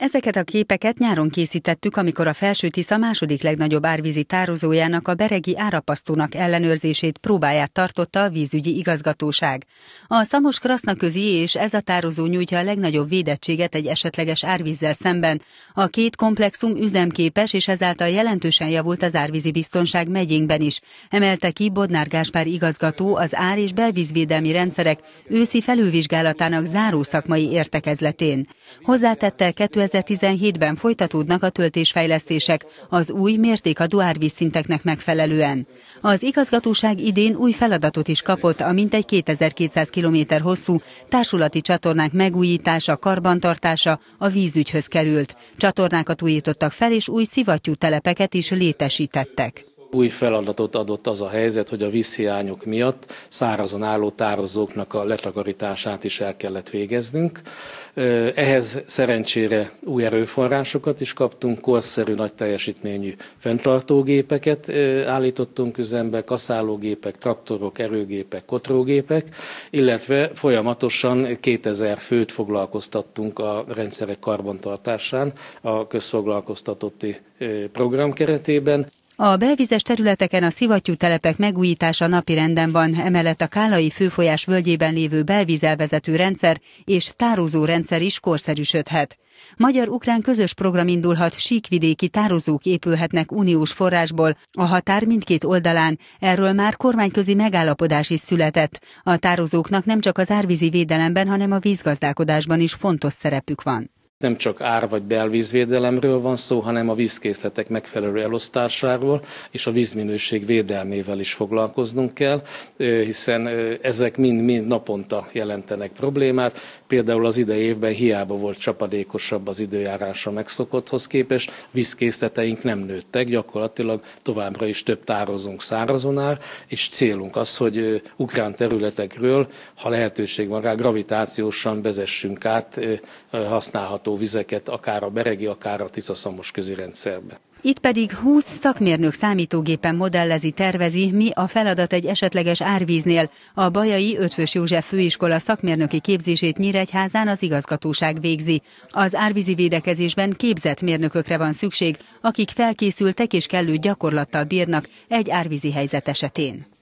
Ezeket a képeket nyáron készítettük, amikor a Felső Tisza második legnagyobb árvízi tározójának a beregi árapasztónak ellenőrzését próbáját tartotta a vízügyi igazgatóság. A Szamos közi és ez a tározó nyújtja a legnagyobb védettséget egy esetleges árvízzel szemben. A két komplexum üzemképes, és ezáltal jelentősen javult az árvízi biztonság megyénkben is, emelte ki Bodnár Gáspár igazgató az ár- és belvízvédelmi rendszerek őszi felülvizsgálatának záró szakmai értekezletén. Hozzátette 2017-ben folytatódnak a töltésfejlesztések az új mértékadó árvízszinteknek megfelelően. Az igazgatóság idén új feladatot is kapott a mintegy 2200 km hosszú társulati csatornák megújítása, karbantartása a vízügyhöz került. Csatornákat újítottak fel, és új szivattyú telepeket is létesítettek. Új feladatot adott az a helyzet, hogy a vízhiányok miatt szárazon álló tározóknak a letakarítását is el kellett végeznünk. Ehhez szerencsére új erőforrásokat is kaptunk, korszerű nagy teljesítményű fenntartógépeket állítottunk üzembe, kaszálógépek, traktorok, erőgépek, kotrógépek, illetve folyamatosan 2000 főt foglalkoztattunk a rendszerek karbantartásán a közfoglalkoztatotti program keretében. A belvizes területeken a szivattyú telepek megújítása napirenden van, emellett a Kálai főfolyás völgyében lévő belvízelvezető rendszer és tározó rendszer is korszerűsödhet. Magyar-ukrán közös program indulhat, síkvidéki tározók épülhetnek uniós forrásból, a határ mindkét oldalán, erről már kormányközi megállapodás is született. A tározóknak nem csak az árvízi védelemben, hanem a vízgazdálkodásban is fontos szerepük van nem csak ár- vagy belvízvédelemről van szó, hanem a vízkészletek megfelelő elosztásáról és a vízminőség védelmével is foglalkoznunk kell, hiszen ezek mind-mind naponta jelentenek problémát. Például az idei évben hiába volt csapadékosabb az időjárása megszokotthoz képest, vízkészleteink nem nőttek, gyakorlatilag továbbra is több tározunk szárazonár, és célunk az, hogy ukrán területekről, ha lehetőség van rá, gravitációsan vezessünk át használható tisztító vizeket, akár a beregi, akár a tiszaszamos közirendszerbe. Itt pedig 20 szakmérnök számítógépen modellezi, tervezi, mi a feladat egy esetleges árvíznél. A Bajai Ötvös József Főiskola szakmérnöki képzését Nyíregyházán az igazgatóság végzi. Az árvízi védekezésben képzett mérnökökre van szükség, akik felkészültek és kellő gyakorlattal bírnak egy árvízi helyzet esetén.